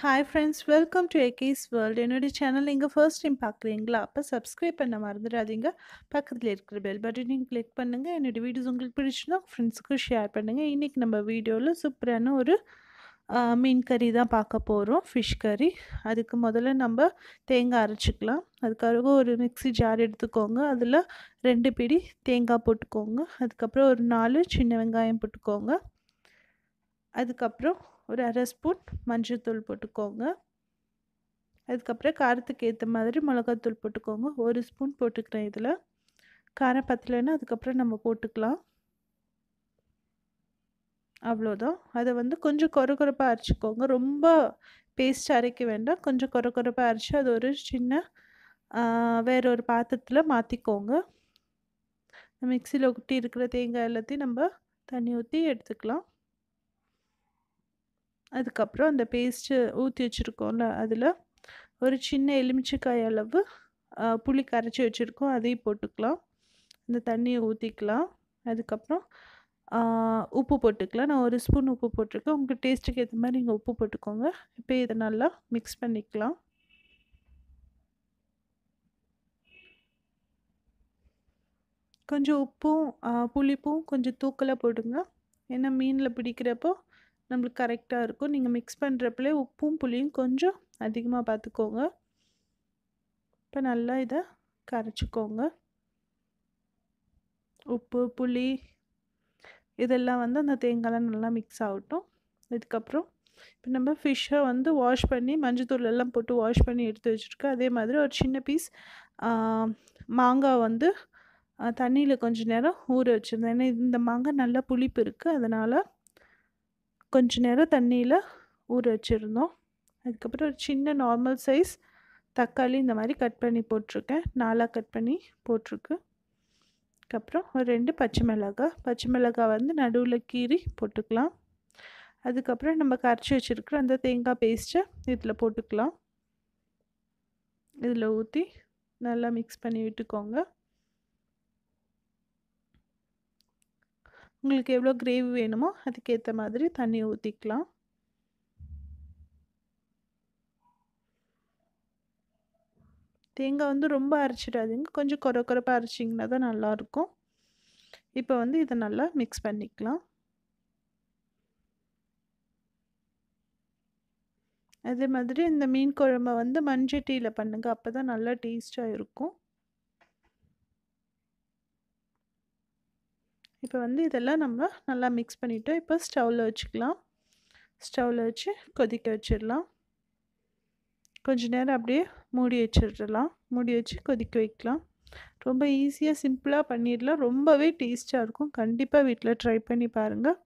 hi friends welcome to AK's world என்னுடைய channel இங்கே first time பார்க்குறீங்களா அப்போ சப்ஸ்கிரைப் பண்ண மறந்துடாதீங்க பக்கத்தில் இருக்கிற பெல் பட்டனையும் கிளிக் பண்ணுங்கள் என்னுடைய வீடியோஸ் உங்களுக்கு பிடிச்சுன்னா ஃப்ரெண்ட்ஸுக்கு ஷேர் பண்ணுங்கள் இன்றைக்கி நம்ம வீடியோவில் சூப்பரான ஒரு மீன் கறி தான் பார்க்க போகிறோம் ஃபிஷ் கறி அதுக்கு முதல்ல நம்ம தேங்காய் அரைச்சிக்கலாம் அதுக்காக ஒரு மிக்சி ஜார் எடுத்துக்கோங்க அதில் ரெண்டு பிடி தேங்காய் போட்டுக்கோங்க அதுக்கப்புறம் ஒரு நாலு சின்ன வெங்காயம் போட்டுக்கோங்க அதுக்கப்புறம் ஒரு அரை ஸ்பூன் மஞ்சள்தூள் போட்டுக்கோங்க அதுக்கப்புறம் காரத்துக்கு ஏற்ற மாதிரி மிளகாத்தூள் போட்டுக்கோங்க ஒரு ஸ்பூன் போட்டுக்கிறேன் இதில் காரம் பத்தலைன்னா அதுக்கப்புறம் நம்ம போட்டுக்கலாம் அவ்வளோதான் அதை வந்து கொஞ்சம் குறப்பாக அரைச்சிக்கோங்க ரொம்ப பேஸ்ட் அரைக்க வேண்டாம் கொஞ்சம் குறப்பாக அரைச்சி அது ஒரு சின்ன வேற ஒரு பாத்திரத்தில் மாற்றிக்கோங்க மிக்சியில் ஒட்டி இருக்கிற தேங்காய் எல்லாத்தையும் நம்ம தண்ணி ஊற்றி எடுத்துக்கலாம் அதுக்கப்புறம் அந்த பேஸ்ட்டு ஊற்றி வச்சுருக்கோம்ல அதில் ஒரு சின்ன எலுமிச்சக்காய் அளவு புளி கரைச்சி வச்சுருக்கோம் அதையும் போட்டுக்கலாம் இந்த தண்ணியை ஊற்றிக்கலாம் அதுக்கப்புறம் உப்பு போட்டுக்கலாம் நான் ஒரு ஸ்பூன் உப்பு போட்டிருக்கேன் உங்கள் டேஸ்ட்டுக்கு ஏற்ற மாதிரி நீங்கள் உப்பு போட்டுக்கோங்க இப்போ இதை நல்லா மிக்ஸ் பண்ணிக்கலாம் கொஞ்சம் உப்பும் புளிப்பும் கொஞ்சம் தூக்கலாக போடுங்க ஏன்னா மீனில் பிடிக்கிறப்போ நம்மளுக்கு கரெக்டாக இருக்கும் நீங்கள் மிக்ஸ் பண்ணுறப்பலே உப்பும் புளியும் கொஞ்சம் அதிகமாக பார்த்துக்கோங்க இப்போ நல்லா இதை கரைச்சிக்கோங்க உப்பு புளி இதெல்லாம் வந்து அந்த தேங்காய்லாம் நல்லா மிக்ஸ் ஆகட்டும் இதுக்கப்புறம் இப்போ நம்ம ஃபிஷ்ஷை வந்து வாஷ் பண்ணி மஞ்சத்தூள் எல்லாம் போட்டு வாஷ் பண்ணி எடுத்து வச்சுருக்கோம் அதே மாதிரி ஒரு சின்ன பீஸ் மாங்காய் வந்து தண்ணியில் கொஞ்சம் நேரம் ஊற வச்சுருந்தேன் ஏன்னா இந்த மாங்காய் நல்லா புளிப்பு இருக்குது அதனால் கொஞ்ச நேரம் தண்ணியில் ஊற வச்சுருந்தோம் அதுக்கப்புறம் ஒரு சின்ன நார்மல் சைஸ் தக்காளி இந்த மாதிரி கட் பண்ணி போட்டிருக்கேன் நாலாக கட் பண்ணி போட்டிருக்கு அதுக்கப்புறம் ஒரு ரெண்டு பச்சை மிளகாய் பச்சை மிளகாய் வந்து நடுவில் கீறி போட்டுக்கலாம் அதுக்கப்புறம் நம்ம கரைச்சி வச்சுருக்குறோம் அந்த தேங்காய் பேஸ்ட்டை இதில் போட்டுக்கலாம் இதில் ஊற்றி நல்லா மிக்ஸ் பண்ணி விட்டுக்கோங்க உங்களுக்கு எவ்வளோ கிரேவி வேணுமோ அதுக்கேற்ற மாதிரி தண்ணி ஊற்றிக்கலாம் தேங்காய் வந்து ரொம்ப அரைச்சிடாதீங்க கொஞ்சம் குறை குறைப்பாக அரைச்சிங்கன்னா தான் நல்லாயிருக்கும் இப்போ வந்து இதை நல்லா மிக்ஸ் பண்ணிக்கலாம் அதே மாதிரி இந்த மீன் குழம்பை வந்து டீயில் பண்ணுங்கள் அப்போ தான் நல்லா டேஸ்ட்டாக இருக்கும் இப்போ வந்து இதெல்லாம் நம்ம நல்லா மிக்ஸ் பண்ணிவிட்டோம் இப்போ ஸ்டவ்வில் வச்சுக்கலாம் ஸ்டவ்வில் வச்சு கொதிக்க வச்சிடலாம் கொஞ்ச நேரம் அப்படியே மூடி வச்சிடலாம் மூடி வச்சு கொதிக்க வைக்கலாம் ரொம்ப ஈஸியாக சிம்பிளாக பண்ணிடலாம் ரொம்பவே டேஸ்ட்டாக இருக்கும் கண்டிப்பாக வீட்டில் ட்ரை பண்ணி பாருங்கள்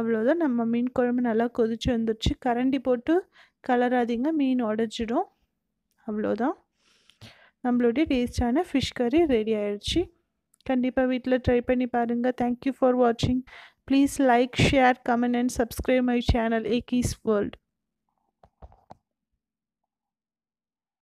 அவ்வளோதான் நம்ம மீன் குழம்பு நல்லா கொதிச்சு வந்துடுச்சு கரண்டி போட்டு கலராதிங்க மீன் உடஞ்சிடும் அவ்வளோதான் நம்மளுடைய டேஸ்டான ஃபிஷ் கறி ரெடி ஆயிடுச்சு கண்டிப்பாக வீட்டில் ட்ரை பண்ணி பாருங்கள் தேங்க்யூ ஃபார் வாட்சிங் please like share comment and subscribe my channel AK's world